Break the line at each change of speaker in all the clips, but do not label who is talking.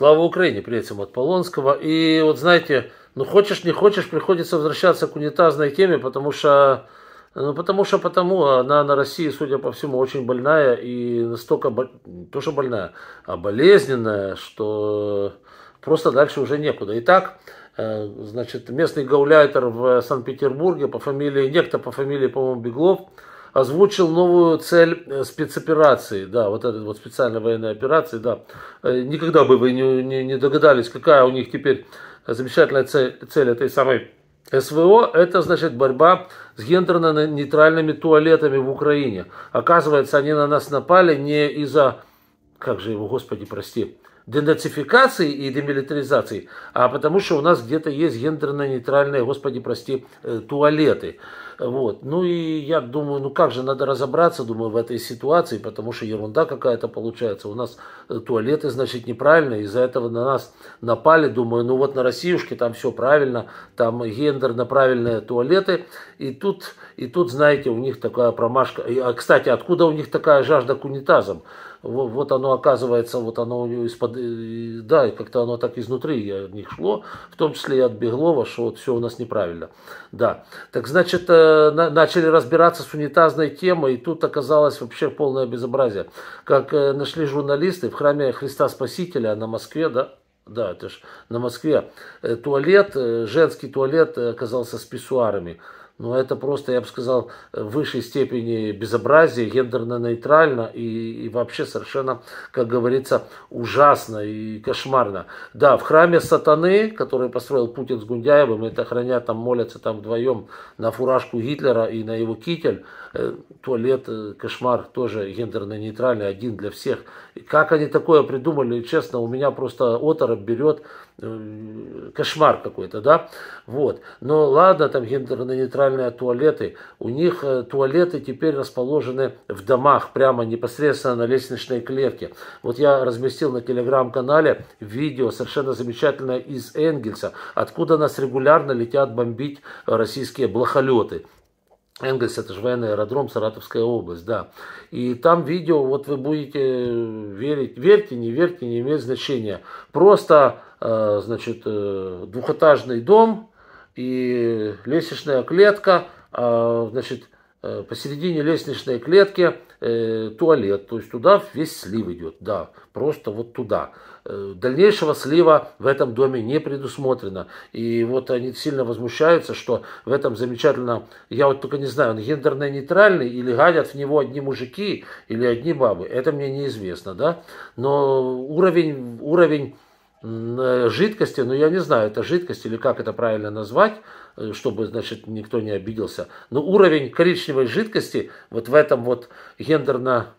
Слава Украине, приветствуем от Полонского. И вот знаете, ну хочешь, не хочешь, приходится возвращаться к унитазной теме, потому что, ну потому что, потому, она на России, судя по всему, очень больная и настолько, то что больная, а болезненная, что просто дальше уже некуда. Итак, э, значит, местный гауляйтер в Санкт-Петербурге по фамилии, некто по фамилии, по-моему, Беглов, озвучил новую цель э, спецоперации, да, вот этой вот специальной военной операции, да. Э, никогда бы вы не, не, не догадались, какая у них теперь замечательная цель, цель этой самой СВО – это, значит, борьба с гендерно-нейтральными туалетами в Украине. Оказывается, они на нас напали не из-за, как же его, господи, прости, денацификации и демилитаризации, а потому что у нас где-то есть гендерно-нейтральные, господи, прости, э, туалеты. Вот. Ну и я думаю, ну как же, надо разобраться, думаю, в этой ситуации, потому что ерунда какая-то получается. У нас э, туалеты, значит, неправильно, из-за этого на нас напали, думаю, ну вот на Россиюшке там все правильно, там гендерно правильные туалеты. И тут, и тут, знаете, у них такая промашка. А, кстати, откуда у них такая жажда к унитазам? Вот, оно оказывается, вот оно из-под да, и как-то оно так изнутри я от них шло, в том числе и от Беглова, что вот все у нас неправильно. Да, так значит, э, начали разбираться с унитазной темой, и тут оказалось вообще полное безобразие. Как э, нашли журналисты в храме Христа Спасителя на Москве, да, да, это ж на Москве, э, туалет, женский туалет оказался с писсуарами ну это просто, я бы сказал, э, в высшей степени безобразие, гендерно-нейтрально и, и вообще совершенно, как говорится, ужасно и кошмарно. Да, в храме сатаны, который построил Путин с Гундяевым, это хранят, там молятся там вдвоем на фуражку Гитлера и на его китель, э, туалет, э, кошмар тоже гендерно-нейтральный, один для всех. как они такое придумали, честно, у меня просто оторопь берет, кошмар какой-то, да, вот. Но ладно, там гендерно-нейтральный специальные туалеты. У них э, туалеты теперь расположены в домах, прямо непосредственно на лестничной клетке. Вот я разместил на телеграм-канале видео совершенно замечательное из Энгельса, откуда нас регулярно летят бомбить российские блохолеты. Энгельс, это же военный аэродром, Саратовская область, да. И там видео, вот вы будете э, верить, верьте, не верьте, не имеет значения. Просто, э, значит, двухэтажный дом, и лестничная клетка, а, значит, э, посередине лестничной клетки э, туалет, то есть туда весь слив идет, да, просто вот туда. Э, дальнейшего слива в этом доме не предусмотрено. И вот они сильно возмущаются, что в этом замечательно, я вот только не знаю, он гендерно-нейтральный или гадят в него одни мужики или одни бабы, это мне неизвестно, да, но уровень, уровень Э, жидкости, ну я не знаю, это жидкость или как это правильно назвать, э, чтобы, значит, никто не обиделся. Но уровень коричневой жидкости вот в этом вот гендерно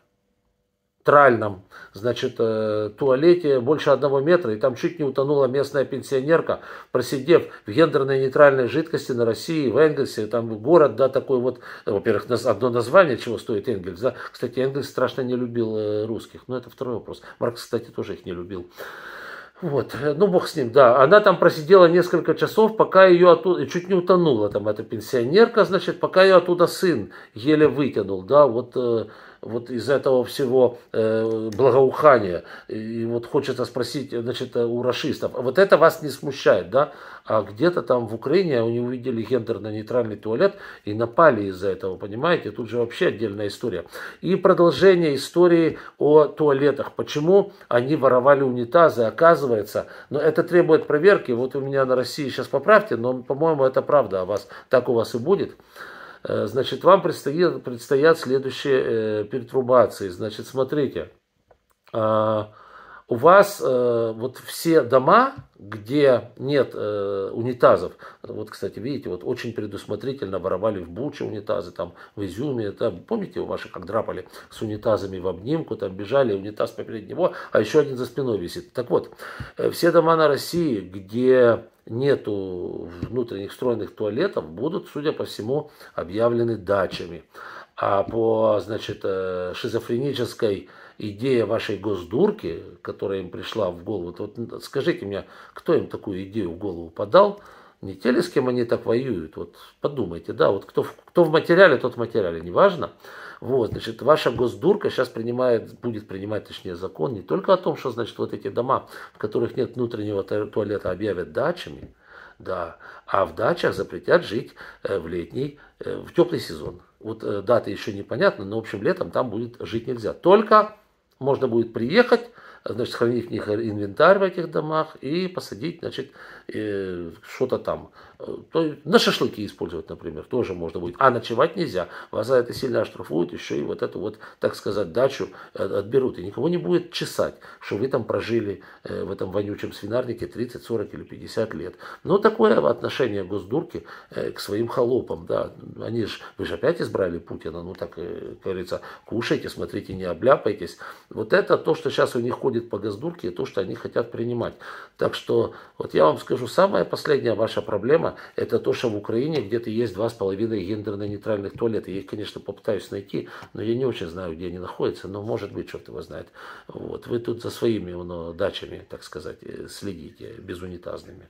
тральном, значит, э, туалете больше одного метра, и там чуть не утонула местная пенсионерка, просидев в гендерной нейтральной жидкости на России, в Энгельсе, там город, да, такой вот, во-первых, одно название, чего стоит Энгельс, да, кстати, Энгельс страшно не любил русских, но это второй вопрос, Маркс, кстати, тоже их не любил, вот, э, ну бог с ним, да. Она там просидела несколько часов, пока ее оттуда, чуть не утонула там эта пенсионерка, значит, пока ее оттуда сын еле вытянул, да, вот э, вот из этого всего э, благоухания. И вот хочется спросить, значит, э, у расистов, «А вот это вас не смущает, да? А где-то там в Украине они увидели гендерно-нейтральный туалет и напали из-за этого, понимаете? Тут же вообще отдельная история. И продолжение истории о туалетах. Почему они воровали унитазы, оказывается. Но это требует проверки. Вот у меня на России сейчас поправьте, но, по-моему, это правда о вас. Так у вас и будет. Э, значит, вам предстоит, предстоят следующие э, перетрубации. Значит, смотрите, э, у вас э, вот все дома, где нет унитазов, вот, кстати, видите, вот очень предусмотрительно воровали в Буче унитазы, там, в Изюме, это, помните, у ваших, как драпали с унитазами в обнимку, там, бежали, унитаз поперед него, а еще один за спиной висит. Так вот, все дома на России, где нету внутренних встроенных туалетов, будут, судя по всему, объявлены дачами. А по, значит, э, шизофренической идее вашей госдурки, которая им пришла в голову, вот скажите мне, кто им такую идею в голову подал, не те с кем они так воюют. Вот подумайте, да, вот кто, кто в материале, тот в материале, неважно. Вот, значит, ваша госдурка сейчас принимает, будет принимать, точнее, закон не только о том, что, значит, вот эти дома, в которых нет внутреннего туалета, объявят дачами, да, а в дачах запретят жить э, в летний, э, в теплый сезон. Вот э, дата еще непонятны, но, в общем, летом там будет жить нельзя. Только можно будет приехать, значит, хранить в них инвентарь в этих домах и посадить, значит, э, что-то там. Э, то на шашлыки использовать, например, тоже можно будет. А ночевать нельзя. Вас за это сильно оштрафуют, еще и вот эту вот, так сказать, дачу э, отберут. И никого не будет чесать, что вы там прожили в этом вонючем свинарнике 30, 40 или 50 лет. Но ну, такое отношение Госдурки к своим холопам, да. Они же, вы же опять избрали Путина, ну так, как говорится, кушайте, смотрите, не обляпайтесь. Вот это то, что сейчас у них проходит по газдурке и то, что они хотят принимать. Так что, вот я вам скажу, самая последняя ваша проблема, это то, что в Украине где-то есть 2,5 гендерно-нейтральных туалета. Я их, конечно, попытаюсь найти, но я не очень знаю, где они находятся, но может быть, черт его знает. Вот, вы тут за своими ну, дачами, так сказать, э, следите, безунитазными.